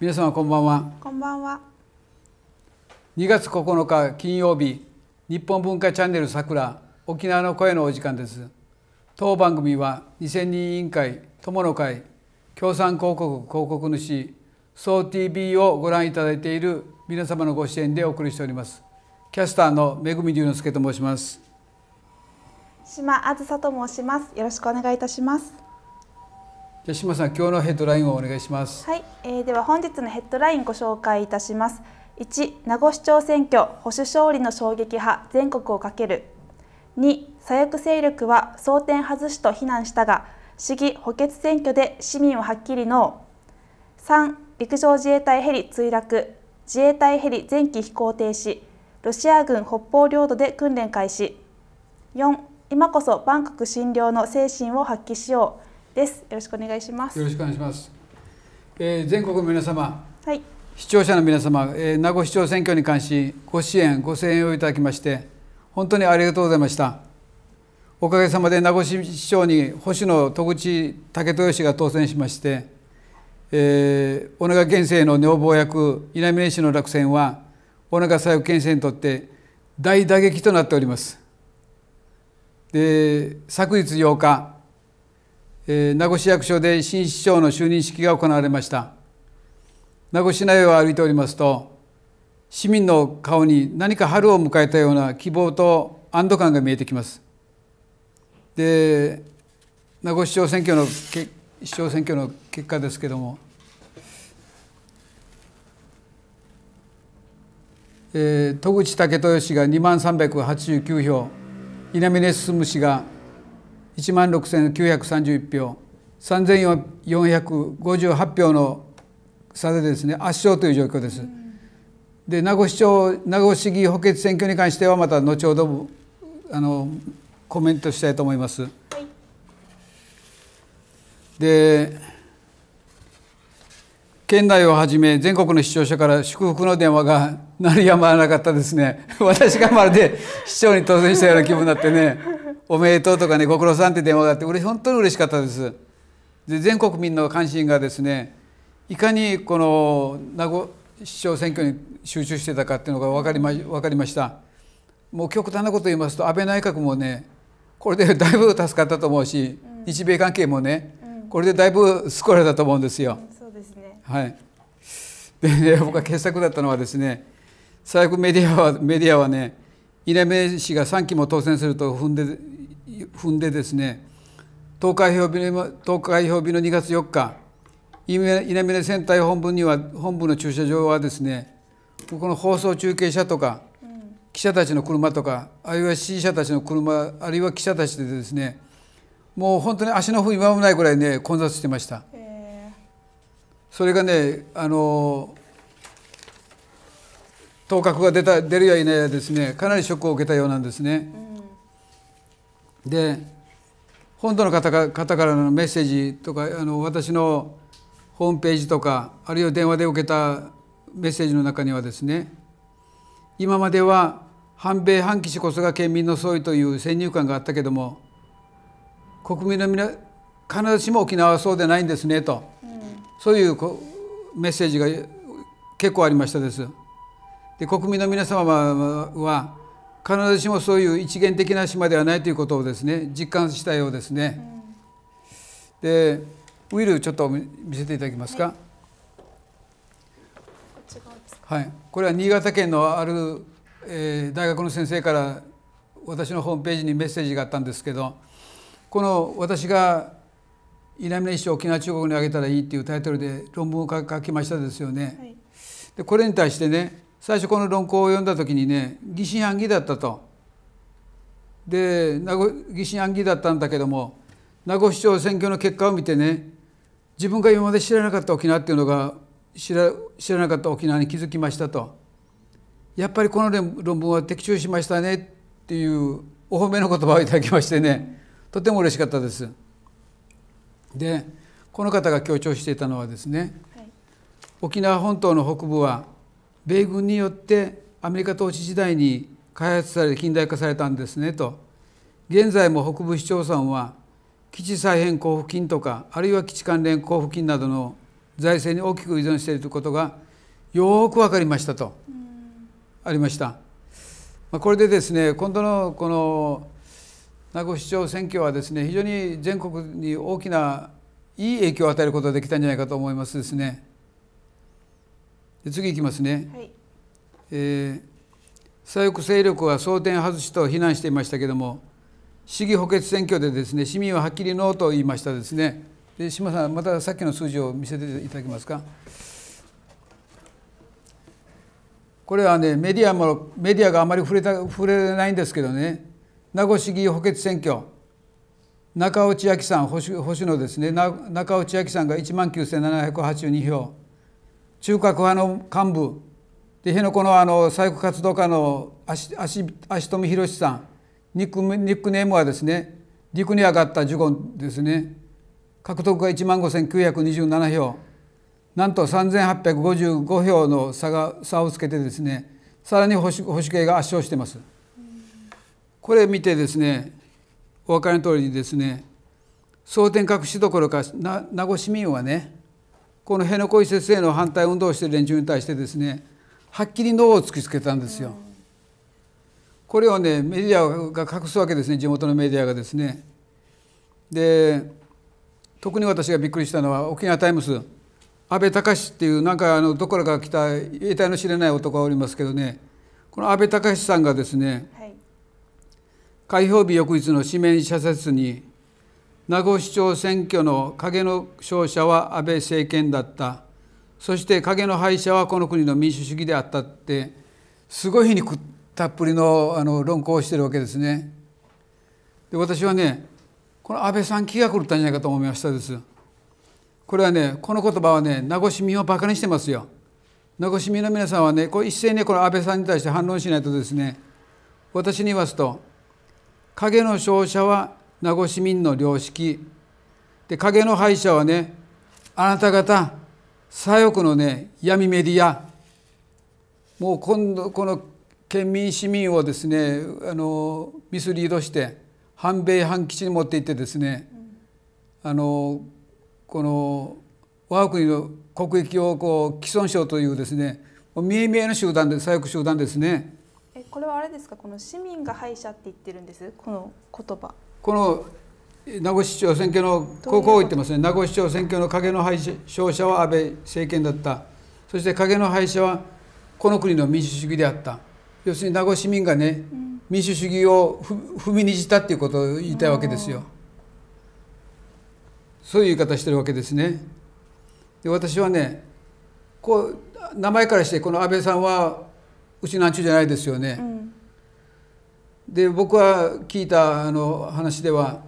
皆様こんばんはこんばんは2月9日金曜日日本文化チャンネルさくら沖縄の声のお時間です当番組は2000人委員会友の会共産広告広告主総 TV をご覧いただいている皆様のご支援でお送りしておりますキャスターの恵龍之介と申します島あずさと申しますよろしくお願いいたしますじゃ島さん今日のヘッドラインをお願いします。はい、えー、では本日のヘッドラインご紹介いたします。1、名護市長選挙保守勝利の衝撃派全国をかける。2、左翼勢力は争点外しと非難したが市議補欠選挙で市民ははっきりの3、陸上自衛隊ヘリ墜落自衛隊ヘリ前期飛行停止ロシア軍北方領土で訓練開始。4、今こそ万国診療の精神を発揮しよう。ですよろしくお願いしますよろしくお願いします、えー、全国の皆様、はい、視聴者の皆様、えー、名護市長選挙に関しご支援ご声援をいただきまして本当にありがとうございましたおかげさまで名護市長に保守の戸口武豊氏が当選しましてえー、尾長県政の女房役稲峰市の落選は尾長左翼県政にとって大打撃となっております。で昨日8日えー、名護市役所で新市長の就任式が行われました名護市内を歩いておりますと市民の顔に何か春を迎えたような希望と安堵感が見えてきますで名護市長選挙の市長選挙の結果ですけども、えー、戸口武豊氏が2万389票稲峰進氏が1万6931票3458票の差でですね圧勝という状況です。で名護市長名護市議補欠選挙に関してはまた後ほどあのコメントしたいと思います。で県内をはじめ全国の視聴者から祝福の電話が鳴りやまなかったですね 私がまるで市長に当選したような気分になってねおめでとうとかねご苦労さんって電話があって俺本当に嬉しかったですで全国民の関心がですねいかにこの名護市長選挙に集中してたかっていうのが分かりま分かりましたもう極端なこと言いますと安倍内閣もねこれで だいぶ助かったと思うし、うん、日米関係もね、うん、これでだいぶ救われたと思うんですよ。そうですね、はい、でね僕が傑作だったのはですね最悪メディアはメディアはね稲目氏が3期も当選すると踏んで踏んでですね投開票日の投開票日の2月4日稲嶺選対本部には本部の駐車場はですねこの放送中継車とか記者たちの車とかあるいは支持者たちの車あるいは記者たちでですねもう本当に足の踏み場もないぐらいね混雑してました。それがねあの当確が出た出るやいないやですねかなりショックを受けたようなんですね。で本土の方からのメッセージとかあの私のホームページとかあるいは電話で受けたメッセージの中にはですね今までは反米反岸こそが県民の総意という先入観があったけども国民の皆必ずしも沖縄はそうでないんですねと、うん、そういうメッセージが結構ありましたです。で国民の皆様は必ずしもそういう一元的な島ではないということをですね実感したようですね。うん、でウィルちょっと見せていただけますか。はい、これは新潟県のある、えー、大学の先生から私のホームページにメッセージがあったんですけどこの私が「稲峰一生沖縄中国にあげたらいい」っていうタイトルで論文を書きましたですよね。はい、でこれに対してね最初この論考を読んだ時にね疑心暗鬼だったと。で疑心暗鬼だったんだけども名護市長選挙の結果を見てね自分が今まで知らなかった沖縄っていうのが知ら知らなかった沖縄に気づきましたと。やっぱりこの論文は的中しましたねっていうお褒めの言葉をいただきましてねとても嬉しかったです。でこの方が強調していたのはですね、はい、沖縄本島の北部は米軍によってアメリカ統治時代に開発され近代化されたんですねと現在も北部市町村は基地再編交付金とかあるいは基地関連交付金などの財政に大きく依存しているということがよく分かりましたとありました。まあ、これでですね今度のこの名護市長選挙はですね非常に全国に大きないい影響を与えることができたんじゃないかと思いますですね。で次いきますね、はい、えー、左翼勢力は争点外しと非難していましたけども市議補欠選挙でですね市民ははっきりノーと言いましたですねで島さんまたさっきの数字を見せていただけますかこれはねメディアもメディアがあまり触れた触れないんですけどね名護市議補欠選挙中尾千秋さん保守保守のですね中尾千秋さんが1万9782票中核派の幹部で辺野古のあの左翼活動家の足富博さんニックニックネームはですね陸に上がったジュゴンですね獲得が1万5927票なんと3855票の差が差をつけてですねさらに保守保守系が圧勝してます。これ見てですねお分かりの通りにですね争点隠しどころか名護市民はねこの辺野古移設への反対運動をしている連中に対してですねはっきりノを突きつけたんですよ。これをねメディアが隠すわけですね地元のメディアがですね。で特に私がびっくりしたのは沖縄タイムス安倍隆っていうなんかあのどこからか来た得体の知れない男がおりますけどねこの安倍隆さんがですね、はい、開票日翌日の紙面社説に名護市長選挙の影の勝者は安倍政権だったそして影の敗者はこの国の民主主義であったってすごい皮肉たっぷりのあの論考をしてるわけですね。で私はねこの安倍さん気が狂ったんじゃないかと思いましたです。これはねこの言葉はね名護市民をバカにしてますよ。名護市民の皆さんはねこう一斉にこの安倍さんに対して反論しないとですね私に言いますと影の勝者は名護市民の良識で影の敗者はねあなた方左翼のね闇メディアもう今度この県民市民をですねあのミスリードして反米反基地に持っていってですね、あのこの我が国の国益をこう既存しようというですね見え見えの集団で左翼集団ですね。えこれはあれですかこの市民が敗者って言ってるんですこの言葉。この名護市長選挙のこうを言ってますね名護市長選挙の影の敗勝者は安倍政権だったそして影の敗者はこの国の民主主義であった要するに名護市民がね、うん、民主主義を踏みにじったっていうことを言いたいわけですよ。そういう言い方してるわけですね。で私はねこう名前からしてこの安倍さんはうちなんちじゃないですよね。うんで僕は聞いたあの話では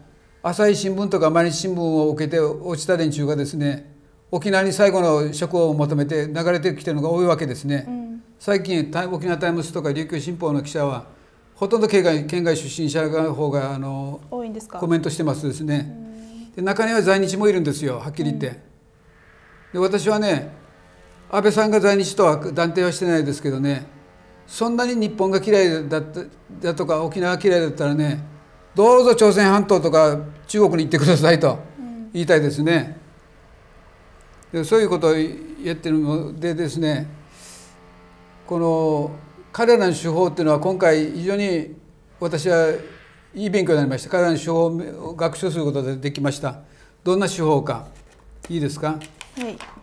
朝日新聞とか毎日新聞を受けて落ちた連中がですね沖縄に最後の職を求めて流れてきてるのが多いわけですね、うん、最近沖縄タイムズとか琉球新報の記者はほとんど県外県外出身者の方があの多いんですかコメントしてますですね、で中には在日もいるんですよはっきり言って、うん、で私はね安倍さんが在日とは断定はしてないですけどねそんなに日本が嫌いだっただとか沖縄が嫌いだったらねどうぞ朝鮮半島とか中国に行ってくださいと言いたいですね。でそういうことを言ってるのでですねこの彼らの手法っていうのは今回非常に私はいい勉強になりました彼らの手法を学習することでできましたどんな手法かいいですか、はい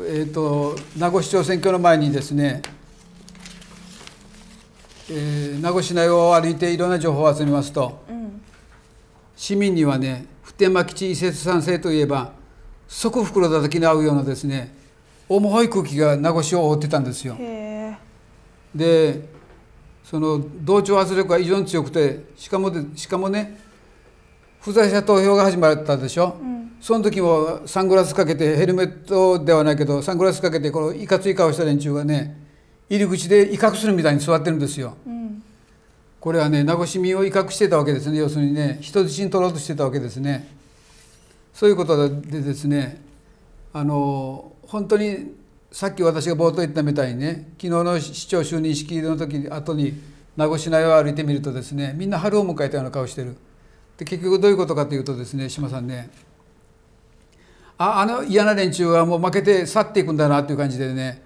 えーと、名護市長選挙の前にですね、えー、名護市内を歩いていろんな情報を集めますと、うん、市民にはね普天間基地移設賛成といえば即袋叩きに合うようなですね重い空気が名護市を覆ってたんですよ。でその同調圧力が異常に強くてしかもしかもね不在者投票が始まったでしょ、うん、その時もサングラスかけてヘルメットではないけどサングラスかけてこのいかつい顔した連中がね入り口で威嚇するみたいに座ってるんですよ、うん、これはね名越民を威嚇してたわけですね要するにね人質に取ろうとしてたわけですねそういうことでですねあの本当にさっき私が冒頭言ったみたいにね昨日の市長就任式の時後に名護市内を歩いてみるとですねみんな春を迎えたような顔してる。で結局どういうことかというとですね島さんねああの嫌な連中はもう負けて去っていくんだなという感じでね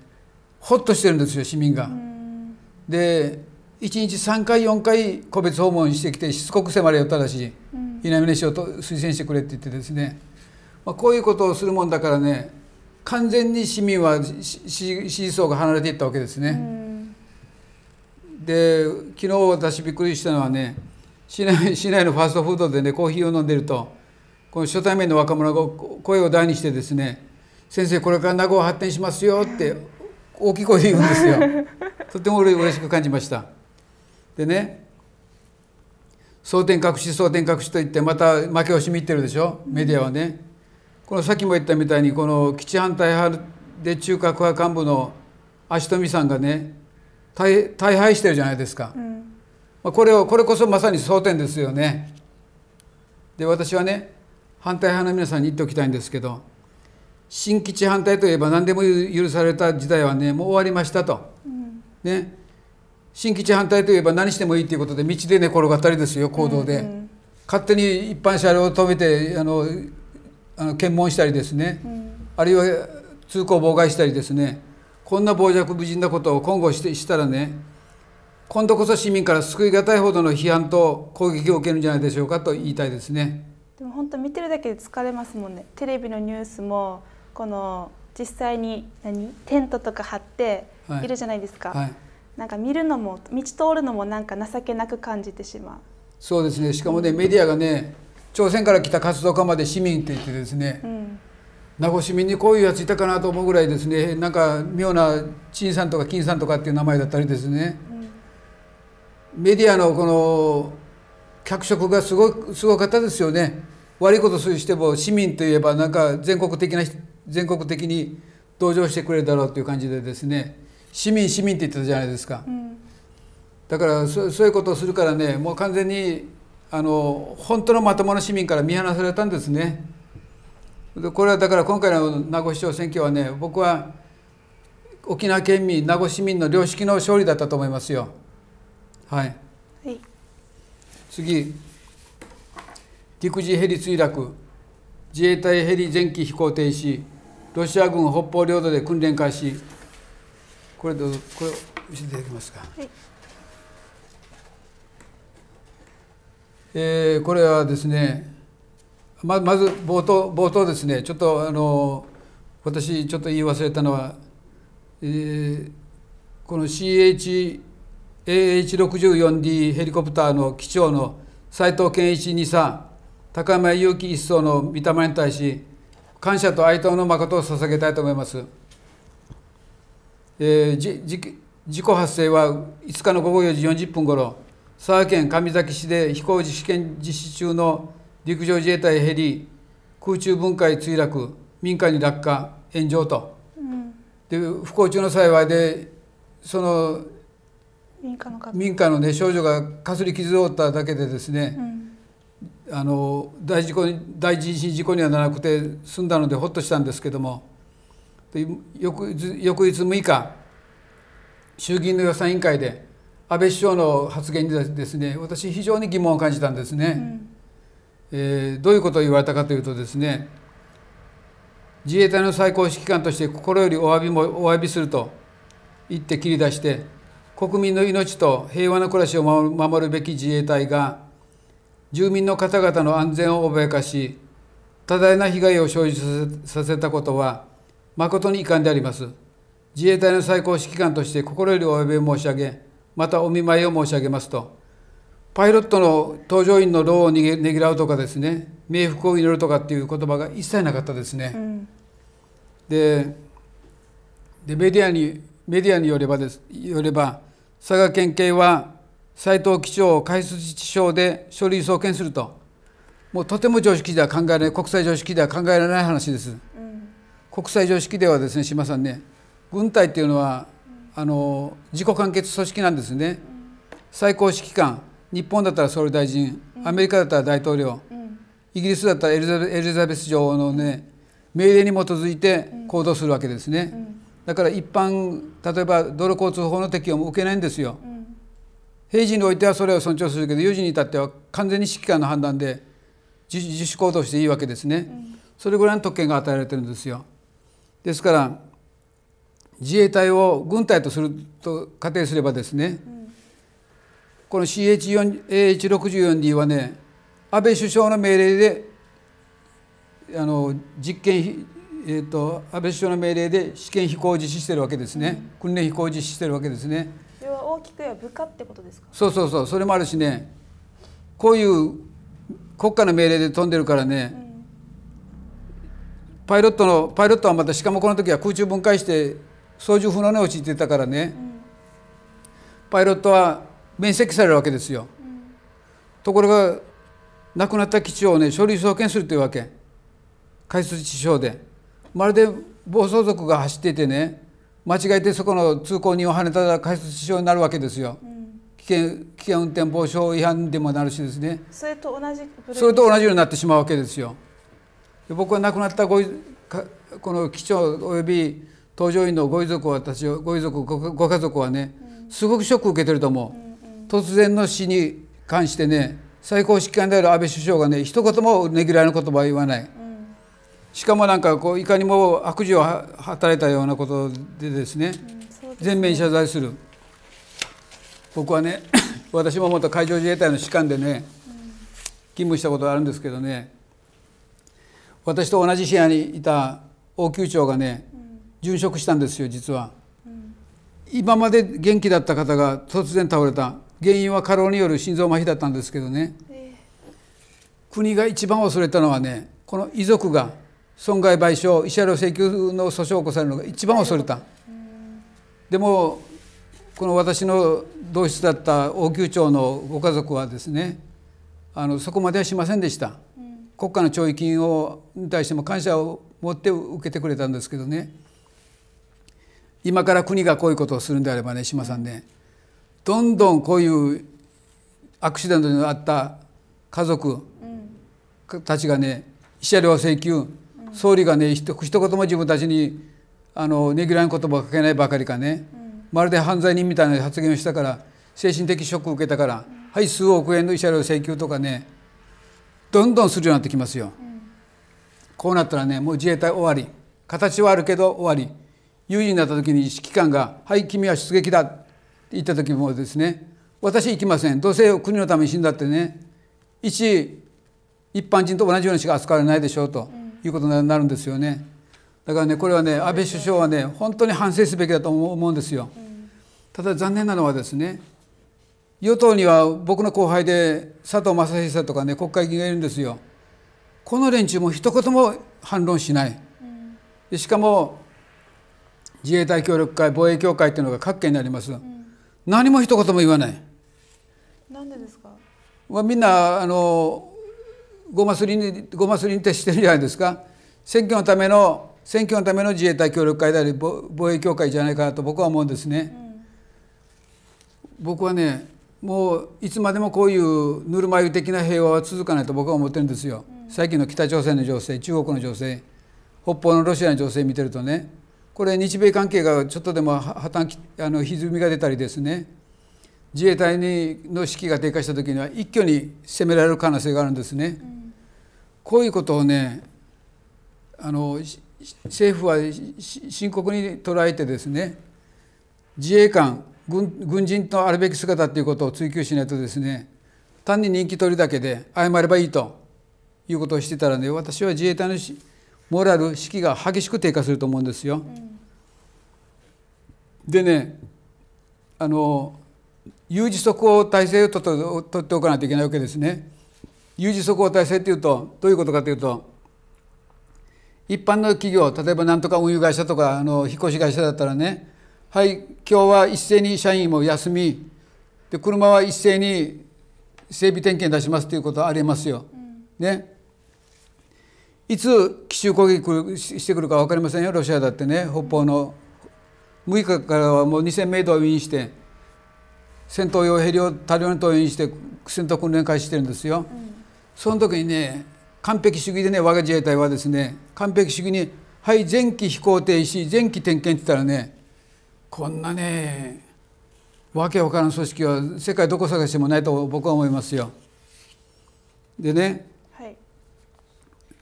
ほっとしてるんですよ市民が。で1日3回4回個別訪問してきてしつこく迫り寄ったらしい、稲峰市をと推薦してくれって言ってですね、まあ、こういうことをするもんだからね完全に市民は支持層が離れていったわけですね。で昨日私びっくりしたのはね市内市内のファーストフードでねコーヒーを飲んでるとこの初対面の若者が声を大にしてですね「先生これから名護は発展しますよ」って大きい声で言うんですよ。とても嬉しく感じました。でね争点隠し争点隠しと言ってまた負け惜しみってるでしょメディアはね。このさっきも言ったみたいにこの基地反対派で中核派幹部の足富さんがね大敗してるじゃないですか。うんこれをこれこそまさに争点ですよね。で私はね反対派の皆さんに言っておきたいんですけど新基地反対といえば何でも許された時代はねもう終わりましたと。うん、ね新基地反対といえば何してもいいということで道で寝転がったりですよ行動で、うんうん、勝手に一般車両を止めてあのあの検問したりですね、うん、あるいは通行妨害したりですねこんな傍若無人なことを今後してしたらね今度こそ市民から救い難いほどの批判と攻撃を受けるんじゃないでしょうかと言いたいですね。でも本当見てるだけで疲れますもんね。テレビのニュースもこの実際に何テントとか張っているじゃないですか。はいはい、なんか見るのも道通るのもなんか情けなく感じてしまう。そうですね。しかもね、メディアがね朝鮮から来た活動家まで市民って言ってですね。うん名護市民にこういうやついたかなと思うぐらいですねなんか妙な陳さんとか金さんとかっていう名前だったりですねメディアのこの脚色がすごすごかったですよね悪いことしても市民といえばなんか全国的な全国的に同情してくれるだろうという感じでですね市民市民って言ってたじゃないですか、うん、だからそういうことをするからねもう完全にあの本当のまともな市民から見放されたんですね。でこれはだから今回の名護市長選挙はね僕は沖縄県民名護市民の良識の勝利だったと思いますよ。はい、はい、次陸自ヘリ墜落自衛隊ヘリ前期飛行停止ロシア軍北方領土で訓練開始これどうぞこれ見せていただけますか、はい、えー、これはですねままず冒頭冒頭ですねちょっとあの私ちょっと言い忘れたのは、えー、この CH AH64D ヘリコプターの機長の斉藤健一二三高山祐樹一曹の御霊に対し感謝と哀悼の誠を捧げたいと思います。えー、じじ事故発生は5日の午後4時40分ごろ佐賀県上崎市で飛行試験実施中の陸上自衛隊ヘリ空中分解墜落民家に落下炎上と、うん、で不幸中の幸いでその民家の民家のね少女がかすり傷を負っただけでですね、うん、あの大事故大人身事故にはならなくて済んだのでほっとしたんですけども翌日翌日6日衆議院の予算委員会で安倍首相の発言にですね私非常に疑問を感じたんですね、うん、えー、どういうことを言われたかというとですね自衛隊の最高指揮官として心よりお詫びもお詫びすると言って切り出して国民の命と平和な暮らしを守るべき自衛隊が住民の方々の安全を脅かし多大な被害を生じさせたことは誠に遺憾であります自衛隊の最高指揮官として心よりお詫び申し上げまたお見舞いを申し上げますとパイロットの搭乗員の労をねぎらうとかですね冥福を祈るとかっていう言葉が一切なかったですね、うん、でメディアにメディアによればですよれば佐賀県警は斎藤機長を過失致傷で書類送検するともうとても常識では考えられない国際常識では考えられない話です、うん、国際常識ではですね島さんね軍隊っていうのはあの自己完結組織なんですね、最高指揮官日本だったら総理大臣、アメリカだったら大統領、うん、イギリスだったらエリザベス女王のね命令に基づいて行動するわけですね、うんだから一般例えば道路交通法の適用も受けないんですよ、うん、平時においてはそれを尊重するけど有事に至っては完全に指揮官の判断で自主行動していいわけですね、うん、それぐらいの特権が与えられてるんですよですから自衛隊を軍隊とすると仮定すればですね、うん、この CH4A164D はね安倍首相の命令であの実験えーと、安倍首相の命令で試験飛行を実施してるわけですね、うん、訓練飛行を実施してるわけですねそれは大きくや部下ってことですかそうそうそうそれもあるしねこういう国家の命令で飛んでるからね、うん、パイロットのパイロットはまたしかもこの時は空中分解して操縦不能に陥ってたからね、うん、パイロットは免責されるわけですよ、ところが亡くなった基地をね書類送検するというわけ解説致傷で。まるで暴走族が走っててね間違えてそこの通行人をはねたら過失致傷になるわけですよ、うん、危険危険運転防止法違反でもなるしですねそれと同じそれと同じようになってしまうわけですよで僕は亡くなったごこの機長および搭乗員のご遺族は私ご遺族ご家族はね、うん、すごくショック受けてると思う、うんうん、突然の死に関してね最高指揮官である安倍首相がね一言もねぎらいの言葉を言わない、しかもなんかこういかにも悪事を働いたようなことでですね全面謝罪する僕はね 私も元海上自衛隊の士官でね、勤務したことがあるんですけどね私と同じ視野にいた応急長がね、殉、職したんですよ実は、今まで元気だった方が突然倒れた原因は過労による心臓麻痺だったんですけどね、国が一番恐れたのはねこの遺族が損害賠償慰謝料請求の訴訟を起こされるのが一番恐れた。でもこの私の同室だった王宮長のご家族はですねあのそこまではしませんでした、国家の弔慰金をに対しても感謝を持って受けてくれたんですけどね今から国がこういうことをするんであればね志麻さんねどんどんこういうアクシデントにあった家族たちがね慰謝料請求総理がね一言も自分たちにあのねぎらん言葉をかけないばかりかね、まるで犯罪人みたいな発言をしたから精神的ショックを受けたから、はい数億円の慰謝料請求とかねどんどんするようになってきますよ。こうなったらねもう自衛隊終わり形はあるけど終わり有事になった時に指揮官が「はい君は出撃だ」って言った時もですね「私行きませんどうせ国のために死んだってね一一般人と同じようにしか扱われないでしょうと」と、うん、いうことになるんですよねだからねこれはね安倍首相はね本当に反省すべきだと思うんですよただ残念なのはですね与党には僕の後輩で佐藤正久とかね国会議員がいるんですよこの連中も一言も反論しない、しかも自衛隊協力会防衛協会っていうのが各県にあります、何も一言も言わないなんでですか、みんなあのごますりにごますりに徹してるじゃないですか選挙のための選挙のための自衛隊協力会であり防衛協会じゃないかなと僕は思うんですね。うん、僕はねもういつまでもこういうぬるま湯的な平和は続かないと僕は思ってるんですよ。うん、最近の北朝鮮の情勢中国の情勢北方のロシアの情勢見てるとねこれ日米関係がちょっとでも破綻あの歪みが出たりですね自衛隊にの士気が低下した時には一挙に攻められる可能性があるんですね。うん、こういうことをねあの政府は深刻に捉えてですね自衛官軍人とあるべき姿っていうことを追求しないとですね単に人気取りだけで謝ればいいということをしてたらね私は自衛隊のモラル士気が激しく低下すると思うんですよ。うん、でねあの有事即応体制をとっておかないといけないわけですね。有事即応体制というとどういうことかというと一般の企業例えばなんとか運輸会社とかあの引っ越し会社だったらねはい今日は一斉に社員も休みで車は一斉に整備点検出しますということはありますよ。うん、ねいつ奇襲攻撃してくるか分かりませんよロシアだってね北方の6日からはもう2,000名ルをウィンして。戦闘用ヘリを多量に投入して戦闘訓練開始してるんですよ、うん、その時にね完璧主義でね我が自衛隊はですね完璧主義に「はい前期飛行停止前期点検」って言ったらねこんなねわけわからん組織は世界どこ探してもないと僕は思いますよ。でね、はい、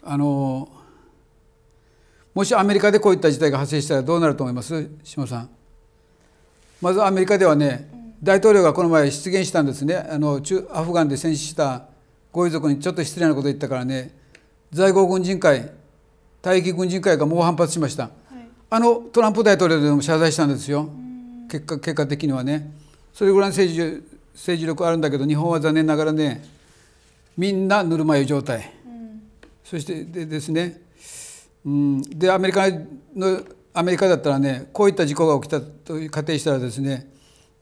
あのもしアメリカでこういった事態が発生したらどうなると思います下さん。まずアメリカではね、大統領がこの前出現したんですねあの中アフガンで戦死したご遺族にちょっと失礼なこと言ったからね在郷軍人会退役軍人会が猛反発しました、はい、あのトランプ大統領でも謝罪したんですよ結果結果的にはねそれぐらいの政治政治力あるんだけど日本は残念ながらねみんなぬるま湯状態、うん、そしてでですね、うん、でアメリカのアメリカだったらねこういった事故が起きたと仮定したらですね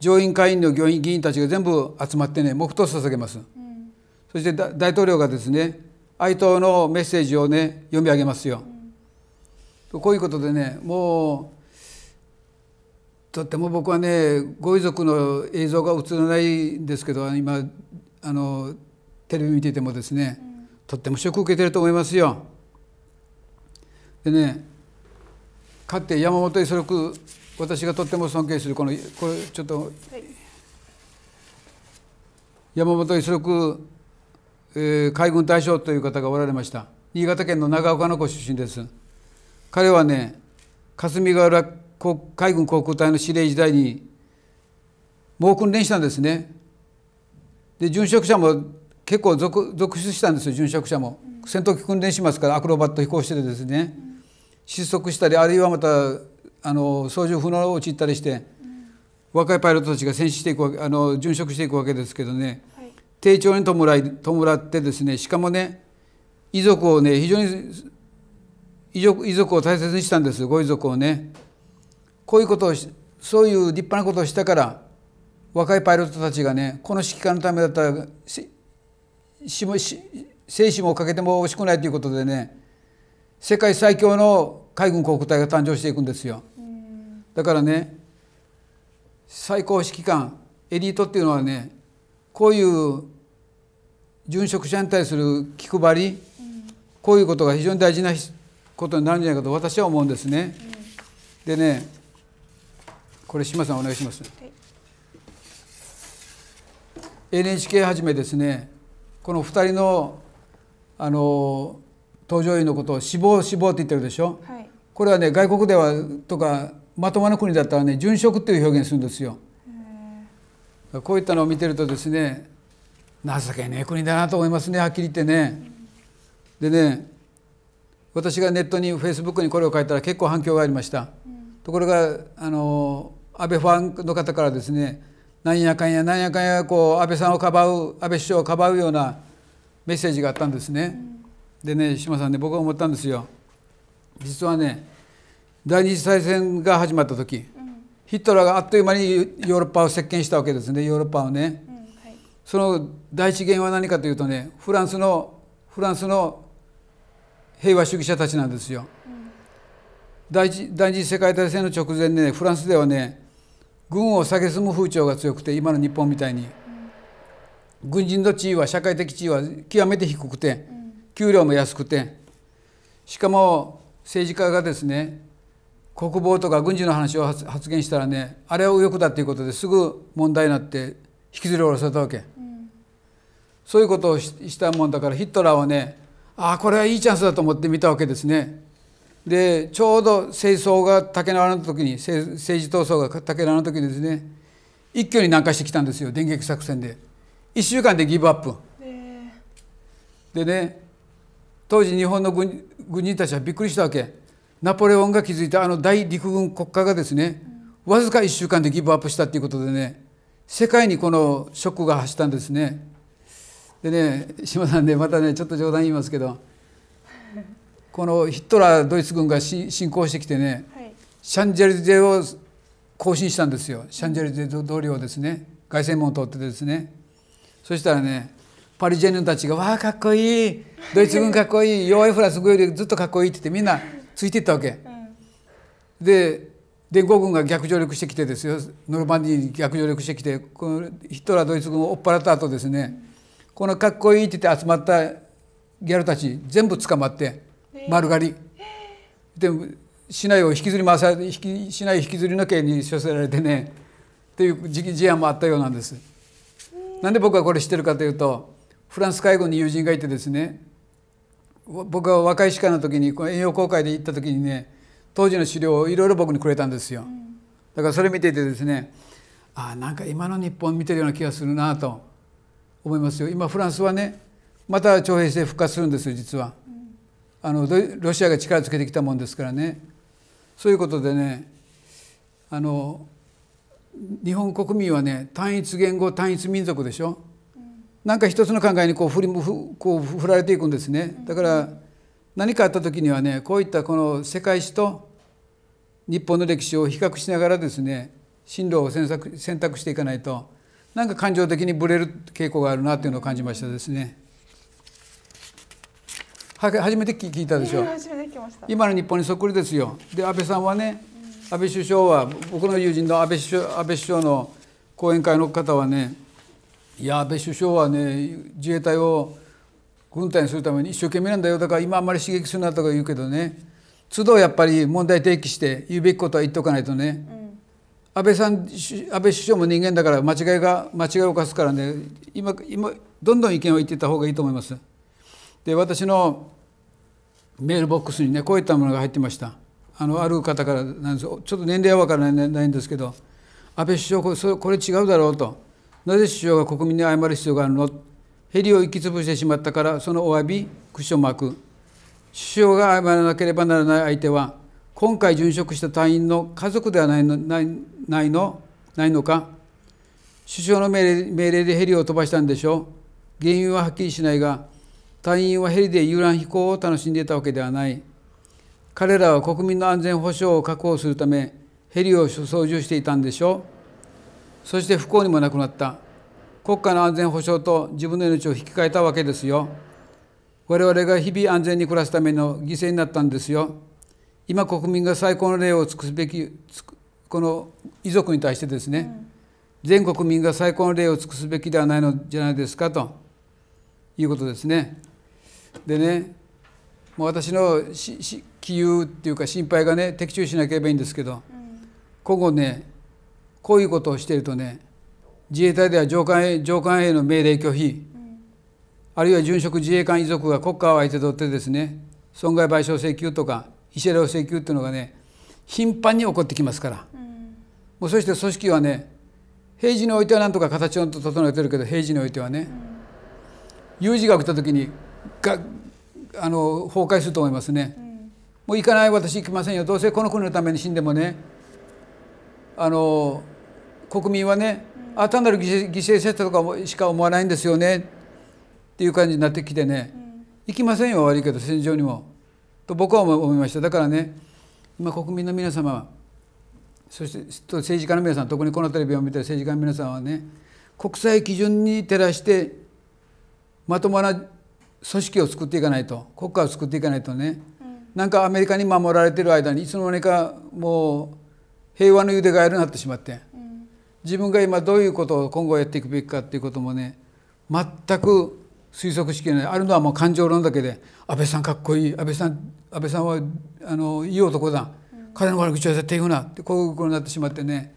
上院下院の議員たちが全部集まってね黙祷を捧げます、うん、そして大統領がですね哀悼のメッセージをね読み上げますよ、うん、こういうことでねもうとっても僕はねご遺族の映像が映らないんですけど今あのテレビ見ていてもですね、うん、とってもショック受けてると思いますよ。でねかって山本五十六私がとっても尊敬するこのこれちょっと、はい、山本五十六、えー、海軍大将という方がおられました新潟県の長岡の子出身です彼はね霞ヶ浦海軍航空隊の司令時代に猛訓練したんですねで殉職者も結構続続出したんですよ殉職者も、戦闘機訓練しますからアクロバット飛行してですね失速したりあるいはまたあの操縦不能を陥ったりして、若いパイロットたちが戦死していくあの殉職していくわけですけどね、はい、丁重に弔い弔ってですねしかもね遺族をね非常に遺族遺族を大切にしたんですご遺族をね。こういうことをそういう立派なことをしたから若いパイロットたちがねこの指揮官のためだったらしもし生死もかけても惜しくないということでね世界最強の海軍航空隊が誕生していくんですよ。だからね最高指揮官エリートっていうのはねこういう殉職者に対する気配り、うん、こういうことが非常に大事なことになるんじゃないかと私は思うんですね。うん、でねこれ島さんお願いします。NHK はじめですねこの2人のあの搭乗員のことを死亡死亡って言ってるでしょ、はい、これはね外国ではとかまともな国だったらね殉職っていう表現するんですよ。こういったのを見てるとですね情けねえ国だなと思いますねはっきり言ってね。でね私がネットにフェイスブックにこれを書いたら結構反響がありました。ところがあの安倍ファンの方からですねなんやかんやなんやかんやこう安倍さんをかばう安倍首相をかばうようなメッセージがあったんですね。でね志麻さんね僕は思ったんですよ。実はね第二次大戦が始まった時、うん、ヒトラーがあっという間にヨーロッパを席巻したわけですねヨーロッパをね、うんはい、その第一因は何かというとねフランスのフランスの平和主義者たちなんですよ、うん、第一第二次世界大戦の直前でねフランスではね軍を下げすむ風潮が強くて今の日本みたいに、軍人の地位は社会的地位は極めて低くて、給料も安くてしかも政治家がですね国防とか軍事の話を発言したらねあれをよくだっていうことですぐ問題になって引きずり下ろされたわけ、うん、そういうことをしたもんだからヒットラーはねああこれはいいチャンスだと思って見たわけですねでちょうど戦争が竹縄の時に政治闘争が竹縄の時にですね一挙に南下してきたんですよ電撃作戦で1週間でギブアップ、えー、でね当時日本の軍人たちはびっくりしたわけナポレオンが築いたあの大陸軍国家がですねわずか1週間でギブアップしたっていうことでね世界にこのショックが発したんですね。でね島さんねまたねちょっと冗談言いますけどこのヒットラードイツ軍が侵攻してきてね、はい、シャンジェリゼを行進したんですよシャンジェリゼ通りをですね凱旋門を通ってですねそしたらねパリジェンヌたちが「わあかっこいいドイツ軍かっこいい弱いフランス軍よりずっとかっこいい」って言ってみんなついていったわけ。うん、で連合軍が逆上陸してきてですよノルマンディーに逆上陸してきてこのヒトラードイツ軍を追っ払った後ですね、うん、このかっこいいって言って集まったギャルたち全部捕まって丸刈り。で市内を引きずり回されて市内引きずりの刑に処せられてねっていう事案もあったようなんです。なんで僕はこれ知ってるかというとフランス海軍に友人がいてですね僕が若い歯科の時に栄養公開で行った時にね当時の資料をいろいろ僕にくれたんですよ、うん、だからそれ見ていてですねあなんか今の日本見てるような気がするなと思いますよ今フランスはねまた徴兵制復活するんですよ実は、うん、あのロシアが力つけてきたもんですからねそういうことでねあの日本国民はね単一言語単一民族でしょ何か一つの考えにこう振りふこう振られていくんですねだから何かあった時にはねこういったこの世界史と日本の歴史を比較しながらですね進路を選択選択していかないとなんか感情的にぶれる傾向があるなというのを感じましたですね。は初めて聞いたでしょう。今の日本にそっくりですよ。で安倍さんはね、安倍首相は僕の友人の安倍首相安倍首相の講演会の方はねいや安倍首相はね自衛隊を軍隊にするために一生懸命なんだよだから今あんまり刺激するなとか言うけどね都度やっぱり問題提起して言うべきことは言っておかないとね、うん、安倍さん安倍首相も人間だから間違いが間違いを犯すからね今今どんどん意見を言っていった方がいいと思います。で私のメールボックスにねこういったものが入ってました。あのある方からなんですちょっと年齢は分からないんですけど安倍首相これこれ違うだろうとなぜ首相が国民に謝る必要があるのヘリを行き潰してしまったからそのお詫びクッションマーク首相が謝らなければならない相手は今回殉職した隊員の家族ではないのないないのないのか首相の命令命令でヘリを飛ばしたんでしょう原因ははっきりしないが隊員はヘリで遊覧飛行を楽しんでいたわけではない彼らは国民の安全保障を確保するためヘリを操縦していたんでしょうそして不幸にもなくなった国家の安全保障と自分の命を引き換えたわけですよ我々が日々安全に暮らすための犠牲になったんですよ今国民が最高の礼を尽くすべきこの遺族に対してですね、うん、全国民が最高の礼を尽くすべきではないのじゃないですかということですね。でねもう私のしし杞憂っていうか心配がね的中しなければいいんですけど、うん、今後ねこういうことをしているとね自衛隊では上官上官への命令拒否、うん、あるいは殉職自衛官遺族が国家を相手取ってですね損害賠償請求とか慰謝料請求っていうのがね頻繁に起こってきますから、うん、もうそして組織はね平時においてはなんとか形を整えてるけど平時においてはね、うん、有事が起きた時にがあの崩壊すると思いますね、うん、もう行かない私行きませんよどうせこの国のために死んでもねあの国民はね、あ単なる犠牲者とかしか思わないんですよねっていう感じになってきてね、行きませんよ悪いけど戦場にもと僕は思いましただからね今国民の皆様そして政治家の皆さん特にこのテレビを見てる政治家の皆さんはね国際基準に照らしてまともな組織を作っていかないと国家を作っていかないとね、うん、なんかアメリカに守られてる間にいつの間にかもう平和の茹でがえるなってしまって。自分が今どういうことを今後やっていくべきかっていうこともね全く推測しきれないあるのはもう感情論だけで「安倍さんかっこいい安倍さん安倍さんはあのいい男だ、うん、彼の悪口は絶対言うな」ってこういうことになってしまってね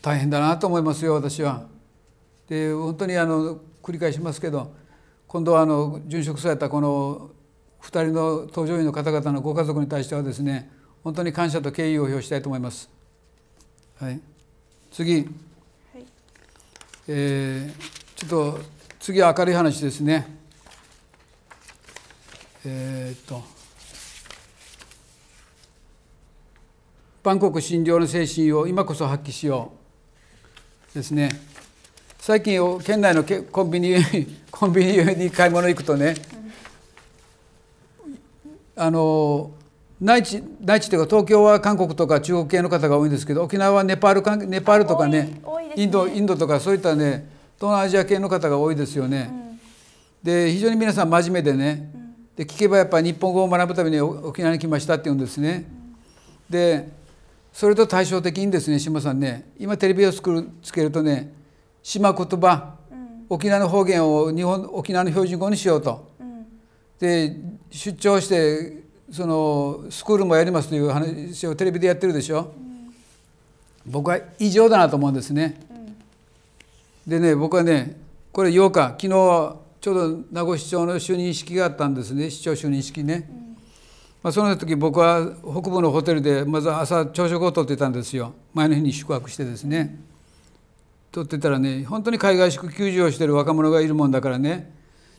大変だなと思いますよ私は。で本当にあの繰り返しますけど今度はあの殉職されたこの2人の搭乗員の方々のご家族に対してはですね本当に感謝と敬意を表したいと思います。はい、次えー、ちょっと次は明るい話ですねえー、っと万国診療の精神を今こそ発揮しようですね最近県内のコンビニ コンビニに買い物行くとねあの内地内地というか東京は韓国とか中国系の方が多いんですけど沖縄はネパールネパールとかね、ね、インドインドとかそういったね東南アジア系の方が多いですよね。うん、で非常に皆さん真面目でね、うん、で聞けばやっぱ日本語を学ぶために沖縄に来ましたって言うんですね。うん、でそれと対照的にですね島さんね今テレビをつるつけるとね島言葉、沖縄の方言を日本沖縄の標準語にしようと。で出張してそのスクールもやりますという話をテレビでやってるでしょ、うん、僕は異常だなと思うんですね、うん、でね僕はねこれ8日昨日ちょうど名護市長の就任式があったんですね市長就任式ね、うん、まあ、その時僕は北部のホテルでまず朝朝食をとってたんですよ前の日に宿泊してですねとってたらね本当に海外宿救助をしてる若者がいるもんだからね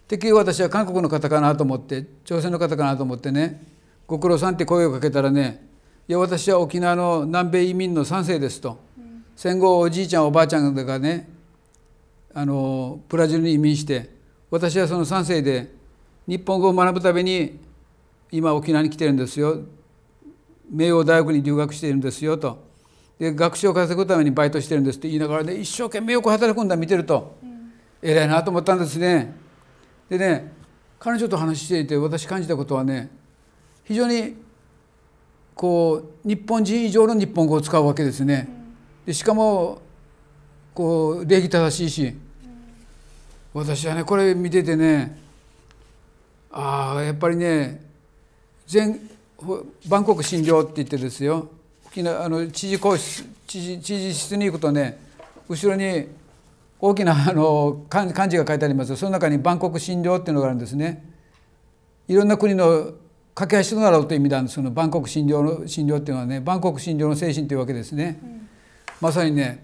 てっきり私は韓国の方かなと思って朝鮮の方かなと思ってねご苦労さんって声をかけたらねいや私は沖縄の南米移民の3世ですと、戦後おじいちゃんおばあちゃんがねあのブラジルに移民して私はその3世で日本語を学ぶために今沖縄に来てるんですよ名誉大学に留学しているんですよとで学習を稼ぐためにバイトしてるんですって言いながらね一生懸命よく働くんだ見てると、偉いなと思ったんですね。でね彼女と話していて私感じたことはね非常にこう日本人以上の日本語を使うわけですね。でしかもこう礼儀正しいし私はねこれ見ててねああやっぱりね全バンコク診療って言ってですよ沖縄あの知事公室知事知事室に行くとね後ろに大きなあの漢字が書いてありますその中に「バンコク診療」っていうのがあるんですね。いろんな国の架け橋となろうという意味なんですその万国診療の診療っていうのはね万国診療の精神というわけですね、うん、まさにね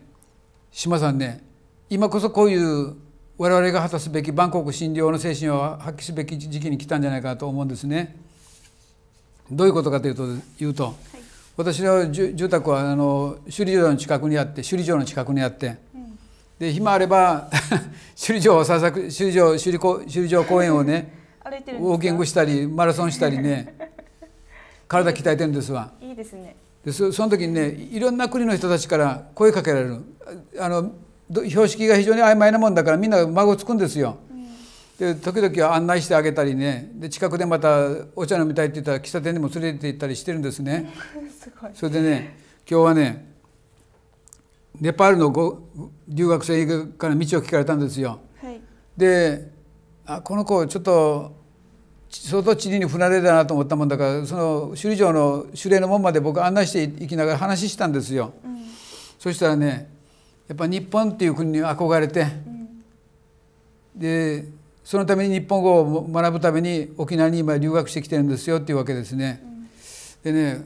島さんね今こそこういう我々が果たすべき万国診療の精神を発揮すべき時期に来たんじゃないかと思うんですね。どういうことかというと言うと、はい、私の住宅はあの首里城の近くにあって首里城の近くにあって、うん、で暇あれば 首里城を散策首里城首里公園をね歩いてるウォーキングしたりマラソンしたりね 体鍛えてるんですわいいですねでその時にねいろんな国の人たちから声かけられるあの標識が非常に曖昧なもんだからみんな孫つくんですよ、うん、で時々は案内してあげたりねで近くでまたお茶飲みたいって言ったら喫茶店にも連れて行ったりしてるんですね すごいそれでね今日はねネパールのご留学生から道を聞かれたんですよ、はい、であこの子ちょっと相当地理に振られだなと思ったもんだからその首里城の首里の門まで僕案内していきながら話したんですよ、うん、そしたらねやっぱ日本っていう国に憧れて、うん、でそのために日本語を学ぶために沖縄に今留学してきてるんですよっていうわけですね。うん、でね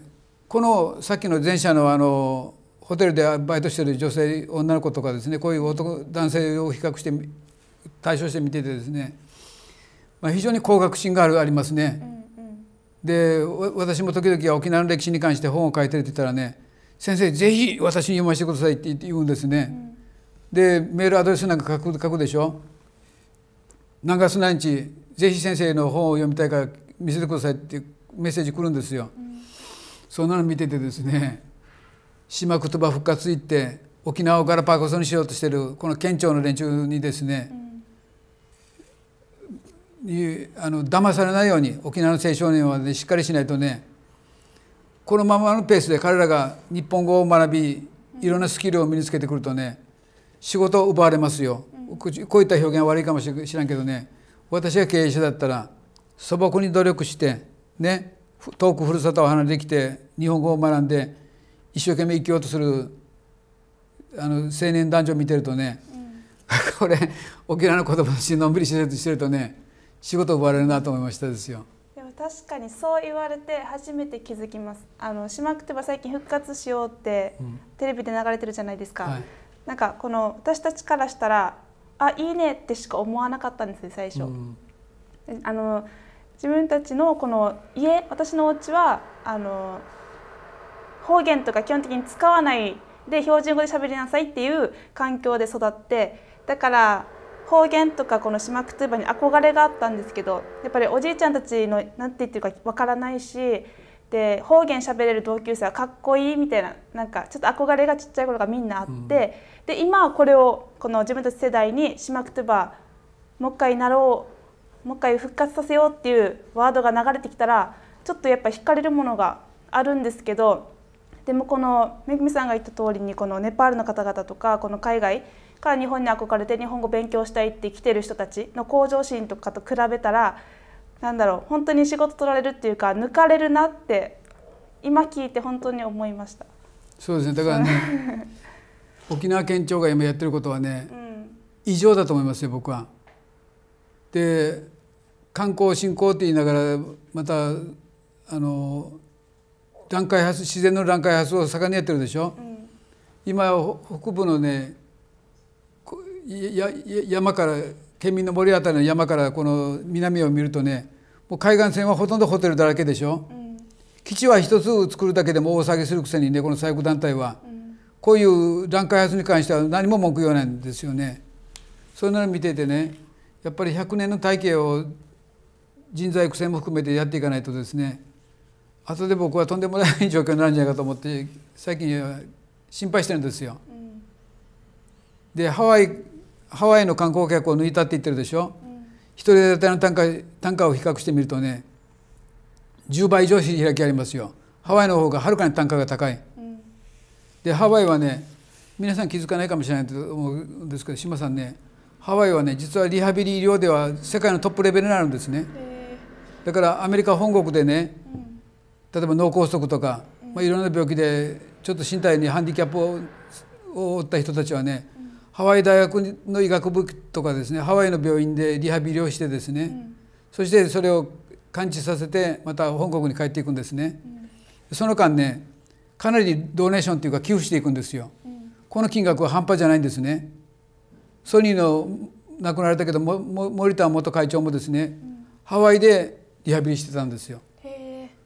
このさっきの前者のあのホテルでバイトしてる女性女の子とかですねこういう男男性を比較して対象してみててですねまあ、非常に高確信があるありますね。で私も時々沖縄の歴史に関して本を書いてるって言ったらね「先生ぜひ私に読ませてください」って言うんですね。うん、でメールアドレスなんか書く書くでしょ。何月何日ぜひ先生の本を読みたいから見せてくださいってメッセージ来るんですよ。うん、そんなの見ててですね島言葉復活行って沖縄をガラパゴスにしようとしてるこの県庁の連中にですね、うんにあの騙されないように沖縄の青少年は、ね、しっかりしないとねこのままのペースで彼らが日本語を学びいろんなスキルを身につけてくるとね仕事を奪われますよ、うん、こういった表現は悪いかもしれんけどね私が経営者だったら素朴に努力してね遠くふるさとを離れてきて日本語を学んで一生懸命生きようとするあの青年男女を見てるとね、うん、これ沖縄の子供たちのんびりしてるとね仕事奪われるなと思いましたですよ。でも確かにそう言われて初めて気づきますあのしまくってば最近復活しようって、テレビで流れてるじゃないですか、はい、なんかこの私たちからしたらあいいねってしか思わなかったんです最初、うん、あの自分たちのこの家私のお家はあの方言とか基本的に使わないで標準語で喋りなさいっていう環境で育ってだから方言とかこの島クトゥーバに憧れがあったんですけどやっぱりおじいちゃんたちの何て言ってるかわからないしで方言喋れる同級生はかっこいいみたいななんかちょっと憧れがちっちゃい頃がみんなあって、うん、で今はこれをこの自分たち世代に島クトゥーバもう一回なろうもう一回復活させようっていうワードが流れてきたらちょっとやっぱ惹かれるものがあるんですけどでもこのめぐみさんが言った通りにこのネパールの方々とかこの海外から日本に憧れて日本語勉強したいって来てる人たちの向上心とかと比べたらなんだろう本当に仕事取られるっていうか抜かれるなって今聞いて本当に思いましたそうですねだからね 沖縄県庁が今やってることはね、うん、異常だと思いますよ僕は。で観光振興って言いながらまたあの乱開発自然の乱開発を盛んにやってるでしょ。うん、今北部のねや山から県民の森辺りの山からこの南を見るとねもう海岸線はほとんどホテルだらけでしょ、うん、基地は一つ作るだけでも大騒ぎするくせにねこの左翼団体は、うん、こういう乱開発に関しては何も目標ないんですよね。そういうのを見ててねやっぱり100年の体系を人材育成も含めてやっていかないとですね後で僕はとんでもない状況になるんじゃないかと思って最近心配してるんですよ。うん、でハワイハワイの観光客を抜いたって言ってるでしょ、うん、一人当たりの単価単価を比較してみるとね10倍以上開きありますよハワイの方がはるかに単価が高い、うん、でハワイはね皆さん気づかないかもしれないと思うんですけど志麻さんねハワイはね実はリハビリ医療では世界のトップレベルになるんですね、だからアメリカ本国でね、うん、例えば脳梗塞とか、まあ、いろんな病気でちょっと身体にハンディキャップを負った人たちはねハワイ大学の医学部とかですねハワイの病院でリハビリをしてですね、うん、そしてそれを完治させてまた本国に帰っていくんですね、うん、その間ねかなりドネーションというか寄付していくんですよ、うん、この金額は半端じゃないんですねソニーの亡くなられたけど森田元会長もですね、ハワイでリハビリしてたんですよ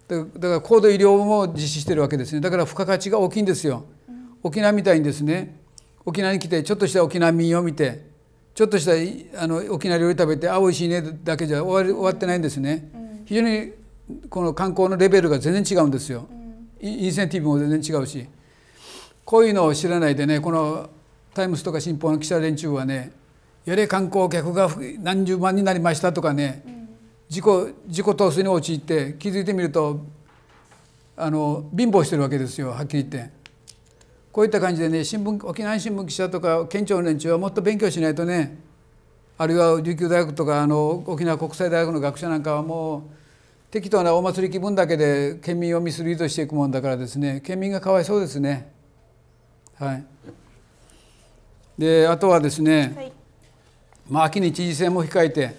だから高度医療も実施してるわけですねだから付加価値が大きいんですよ、沖縄みたいにですね沖縄に来てちょっとした沖縄民謡を見てちょっとしたあの沖縄料理食べてあおいしいねだけじゃ終わ終わってないんですね、うん、非常にこの観光のレベルが全然違うんですよ、うん、インセンティブも全然違うしこういうのを知らないでねこのタイムスとか新報の記者連中はねやれ観光客が何十万になりましたとかね、うん、自己自己投資に陥って気づいてみるとあの貧乏してるわけですよはっきり言って。こういった感じでね新聞沖縄新聞記者とか県庁の連中はもっと勉強しないとねあるいは琉球大学とかあの沖縄国際大学の学者なんかはもう適当なお祭り気分だけで県民をミスリードしていくもんだからですね県民がかわいそうですね。はい、であとはですね、はい、まあ、秋に知事選も控えて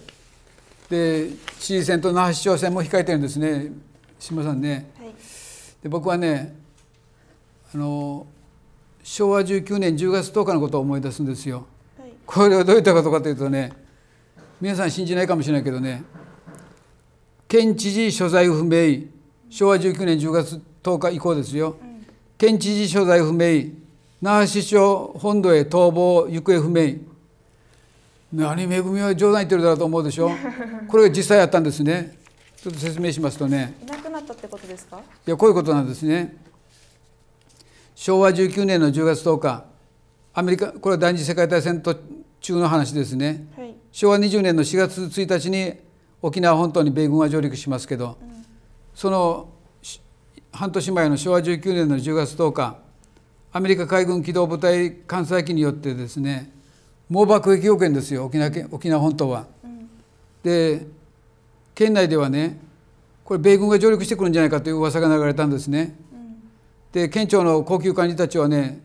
で知事選と那覇市長選も控えてるんですね島さんね。はい、で僕はねあの昭和19年10月10日のことを思い出すんですよ。はい、これはどういったことかというとね皆さん信じないかもしれないけどね県知事所在不明昭和19年10月10日以降ですよ、うん、県知事所在不明那覇市長本土へ逃亡行方不明何恵みは冗談言ってるだろうと思うでしょ これが実際あったんですねちょっと説明しますとねいなくなったってことですかいやこういうことなんですね昭和19年の10月10日アメリカこれは第二次世界大戦途中の話ですね、はい、昭和20年の4月1日に沖縄本島に米軍が上陸しますけど、うん、その半年前の昭和19年の10月10日アメリカ海軍機動部隊艦載機によってですね猛爆撃要件ですよ沖縄県沖縄本島は。うん、で県内ではねこれ米軍が上陸してくるんじゃないかという噂が流れたんですね。で県庁の高級官僚たちはね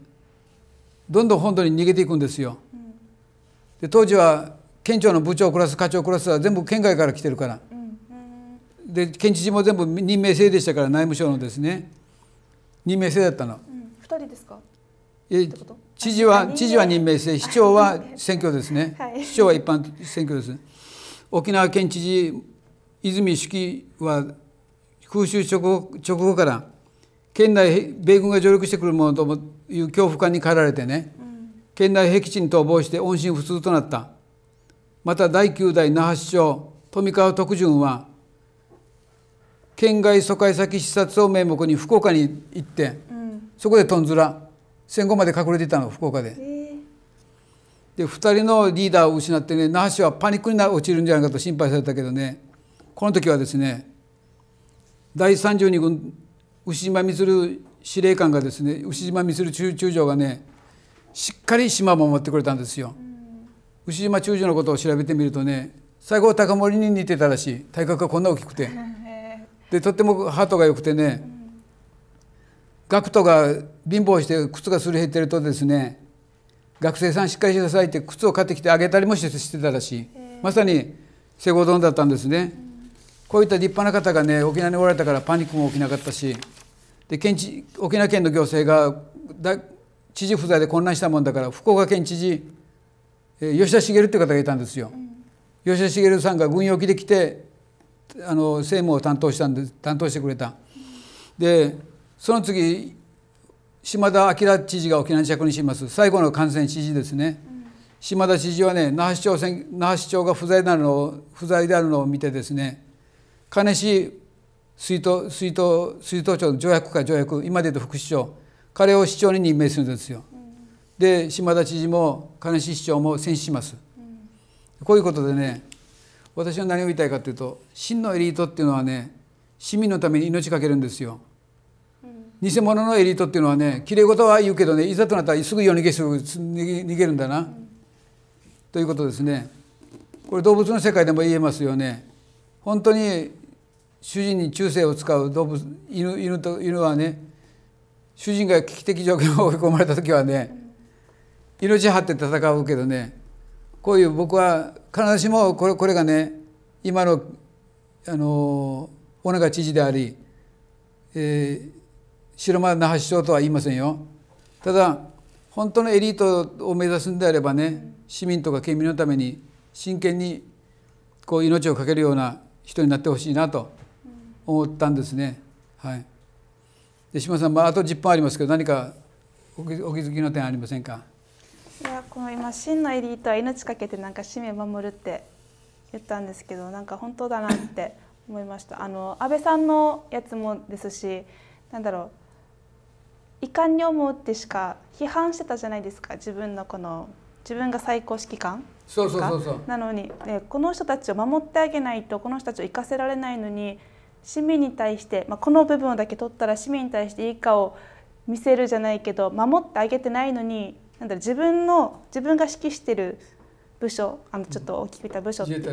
どんどん本土に逃げていくんですよ。で当時は県庁の部長クラス課長クラスは全部県外から来てるから、で県知事も全部任命制でしたから内務省のですね任命制だったの。2人ですかえ知事は知事は任命制市長は選挙ですね、はい、市長は一般選挙です、沖縄県知事泉主記は空襲直後直後から県内米軍が上陸してくるものという恐怖感に駆られてね、うん、県内僻地に逃亡して音信不通となったまた第9代那覇市長富川徳順は県外疎開先視察を名目に福岡に行って、うん、そこでとんずら戦後まで隠れていたの福岡で。で2人のリーダーを失ってね那覇市はパニックに落ちるんじゃないかと心配されたけどねこの時はですね第32軍牛島満司令官がですね牛島満中中将がねしっかり島を守ってくれたんですよ。牛島中将のことを調べてみるとね西郷隆盛に似てたらしい体格がこんな大きくてでとってもハートが良くてね、学徒が貧乏して靴がすり減ってるとですね学生さんしっかりしてくださいって靴を買ってきてあげたりもしてたらしいまさに西郷どだったんですね。こういった立派な方がね沖縄におられたからパニックも起きなかったしで県知沖縄県の行政が知事不在で混乱したもんだから福岡県知事、え吉田茂っていう方がいたんですよ。うん、吉田茂さんが軍用機で来てあの政務を担当したんで担当してくれた。でその次島田明知事が沖縄に着任します最後の感染知事ですね、うん、島田知事はね那覇市長那覇市長が不在であるのを不在であるのを見てですね金氏水頭水頭水頭庁の条約か条約今で言うと副市長彼を市長に任命するんですよ。うん、で島田知事も金氏市長も戦死します。うん、こういうことでね私は何を言いたいかというと真のエリートっていうのはね市民のために命かけるんですよ。偽物のエリートっていうのはねきれい事は言うけどねいざとなったらすぐ夜逃げす逃げるんだな、うん、ということですねこれ動物の世界でも言えますよね本当に主人に忠誠を使う動物犬犬と犬はね主人が危機的状況に追い込まれた時はね命張って戦うけどねこういう僕は必ずしもこれこれがね今のあの尾長知事であり、えー、城間那覇市長とは言いませんよ。ただ本当のエリートを目指すんであればね市民とか県民のために真剣にこう命を懸けるような人になってほしいなと思ったんですね。はい、で島さん、まあ、あと10分ありますけど何かお気づきの点ありませんかいやこの今真のエリートは命かけてなんか使命守るって言ったんですけどなんか本当だなって思いました。あの安倍さんのやつもですしなんだろう遺憾に思うってしか批判してたじゃないですか自分のこの自分が最高指揮官そうそうそうそうなのに、ね、この人たちを守ってあげないとこの人たちを生かせられないのに市民に対して、まあ、この部分だけ取ったら市民に対していいかを見せるじゃないけど守ってあげてないのになんだろ自分の自分が指揮してる部署あのちょっと大きく言った部署って、ね、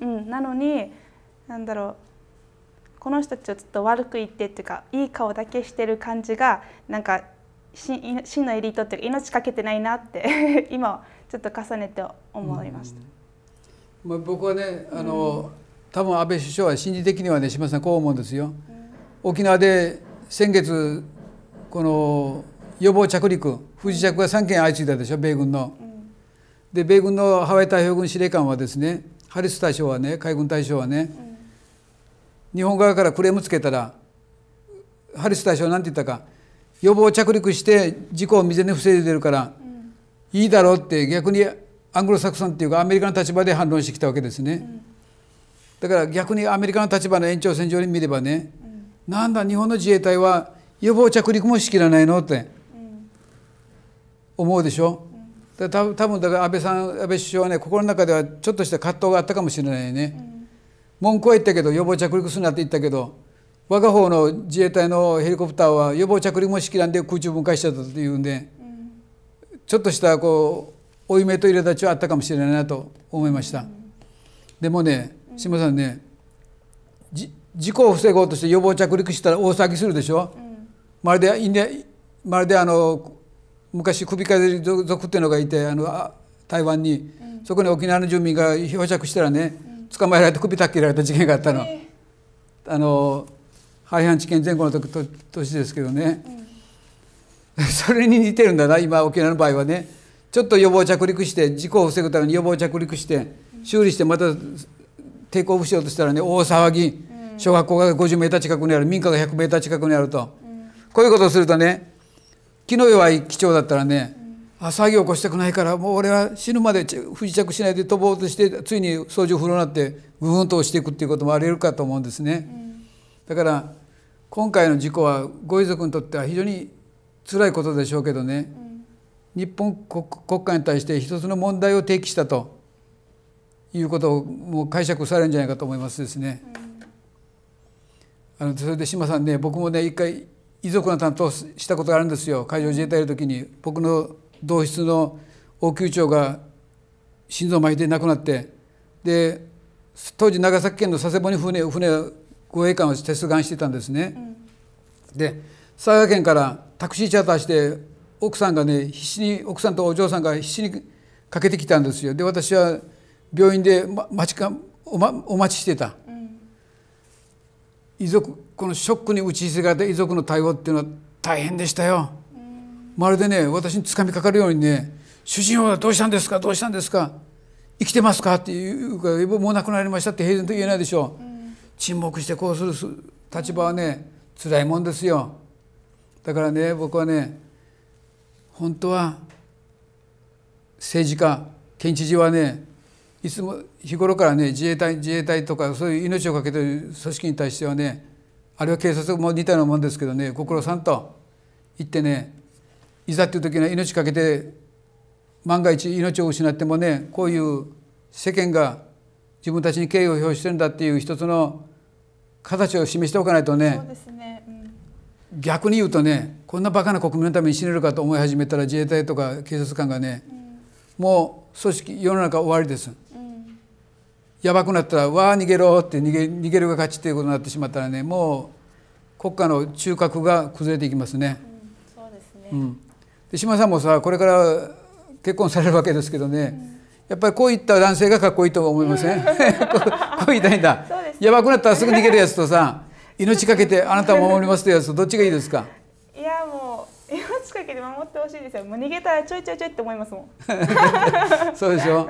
うん、なのになんだろうこの人たちをちょっと悪く言ってっていうかいい顔だけしてる感じがなんか真のエリートっていうか命かけてないなって 今ちょっと重ねて思いました。うん、まあ、僕はねあの、うん多分安倍首相は心理的にはね島さんこう思うんですよ。沖縄で先月この予防着陸不時着が3件相次いだでしょ米軍の。で米軍のハワイ太平洋軍司令官はですねハリス大将はね海軍大将はね、うん、日本側からクレームつけたらハリス大将は何て言ったか予防着陸して事故を未然に防いでるから、うん、いいだろうって逆にアングロサクソンっていうかアメリカの立場で反論してきたわけですね。うんだから逆にアメリカの立場の延長線上に見ればね、うん、なんだ日本の自衛隊は予防着陸もしきらないのって、思うでしょ。うん、だ多分だから安倍さん安倍首相はね心の中ではちょっとした葛藤があったかもしれないね。うん、文句は言ったけど予防着陸するなって言ったけど我が方の自衛隊のヘリコプターは予防着陸もしきらんで空中分解しちゃったっていうんで、うん、ちょっとしたこう負い目と入れ立ちはあったかもしれないなと思いました。でもね志麻さんね事故を防ごうとして予防着陸したら大騒ぎするでしょ、うん、まるでインデまるであの昔首飾り族っていうのがいてあの台湾に、うん、そこに沖縄の住民が漂着したらね、うん、捕まえられて首たっけられた事件があったの。えー、あの廃藩置県前後の時と年ですけどね、それに似てるんだな今沖縄の場合はねちょっと予防着陸して事故を防ぐために予防着陸して修理してまたテイクオフしようとしたらね大騒ぎ、小学校が50メーター近くにある民家が100メーター近くにあると、こういうことをするとね気の弱い機長だったらね、あ騒ぎ起こしたくないからもう俺は死ぬまで不時着しないで飛ぼうとしてついに操縦不能になってぐうんと押していくっていうこともありえるかと思うんですね。だから今回の事故はご遺族にとっては非常に辛いことでしょうけどね、日本国国家に対して一つの問題を提起したということをもう解釈されるんじゃないかと思いますですね。あのそれで島さんね僕もね一回遺族の担当したことがあるんですよ海上自衛隊の時に僕の同室の応急長が心臓麻痺で亡くなってで当時長崎県の佐世保に船船護衛艦を接岸してたんですね。うん、で佐賀県からタクシーチャーターして奥さんがね必死に奥さんとお嬢さんが必死にかけてきたんですよ。で私は病院で待ちかお,、ま、お待ちしてた、うん、遺族このショックに打ち捨てがれた遺族の対応っていうのは大変でしたよ、うん、まるでね私につかみかかるようにね「主人はどうしたんですかどうしたんですか生きてますか?」っていうかもう亡くなりました」って平然と言えないでしょう、うん、沈黙してこうする立場はね辛いもんですよだからね僕はね本当は政治家県知事はねいつも日頃からね自衛隊自衛隊とかそういう命を懸けてる組織に対してはねあるいは警察も似たようなもんですけどねご苦労さんと言ってねいざっていう時には命懸けて万が一命を失ってもねこういう世間が自分たちに敬意を表してるんだっていう一つの形を示しておかないとね、ねうん、逆に言うとねこんなバカな国民のために死ねるかと思い始めたら自衛隊とか警察官がね、うん、もう組織世の中終わりです。やばくなったら「わあ逃げろ」って逃げ逃げるが勝ちっていうことになってしまったらねもう国家の中核が崩れていきますね。うん、そうですね、うん、で島さんもさこれから結婚されるわけですけどね、うん、やっぱりこういった男性がかっこいいと思いません、ね、こう言いたいんだ、ね、やばくなったらすぐ逃げるやつとさ命かけてあなたを守りますってやつとどっちがいいですかだけで守ってほしいですよもう逃げたらちょいちょいちょいって思いますもん そうでしょ、うん、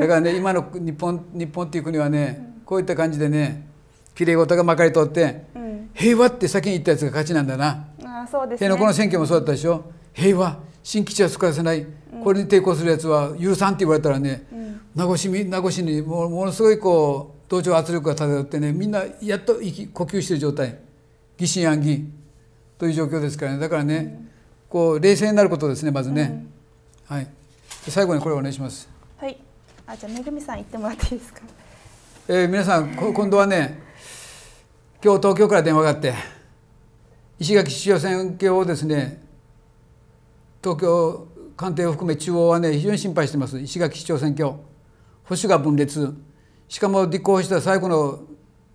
だからね今の日本日本っていう国はね、うん、こういった感じでねきれい事がまかり通って、うん、平和って先に言ったやつが勝ちなんだなあそうです、ね、のこの選挙もそうだったでしょ平和新基地は作らせない、これに抵抗するやつは許さんって言われたらね、名護市名護市にもものすごいこう同調圧力が漂ってねみんなやっと息呼吸してる状態疑心暗鬼という状況ですからねだからね、こう冷静になることですねまずね、うん、はい最後にこれお願いしますはいあじゃあめぐみさん言ってもらっていいですかえー、皆さん今度はね今日東京から電話があって石垣市長選挙をですね東京官邸を含め中央はね非常に心配してます石垣市長選挙保守が分裂しかも立候補した最後の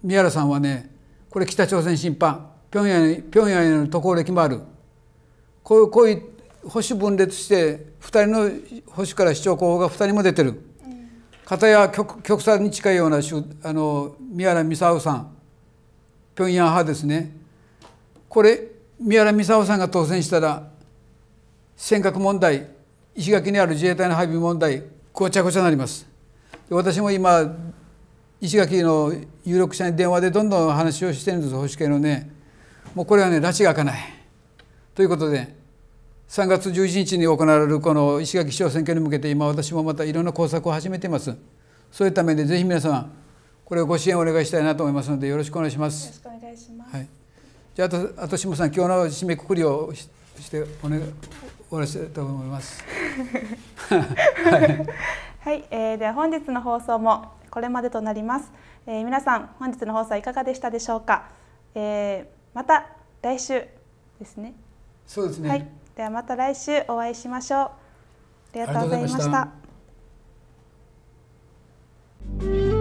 宮原さんはねこれ北朝鮮審判平壌平壌への渡航歴もあるこういうこういう保守分裂して2人の保守から主張候補が2人も出てる。片や極極左に近いようなあの宮原美沙夫さん平壌派ですねこれ宮原美沙夫さんが当選したら尖閣問題石垣にある自衛隊の配備問題ごちゃごちゃになります私も今石垣の有力者に電話でどんどん話をしてるんです保守系のねもうこれはね拉致が開かない。ということで3月11日に行われるこの石垣市長選挙に向けて今私もまたいろんな工作を始めていますそういうためでぜひ皆様これをご支援お願いしたいなと思いますのでよろしくお願いしますよろしくお願いします、はい、じゃああとしもさん今日の締めくくりをしてお願い終わらせたと思います はい、はい、えー、では本日の放送もこれまでとなります、えー、皆さん本日の放送いかがでしたでしょうか、えー、また来週ですねそうですね、はい、ではまた来週お会いしましょうありがとうございました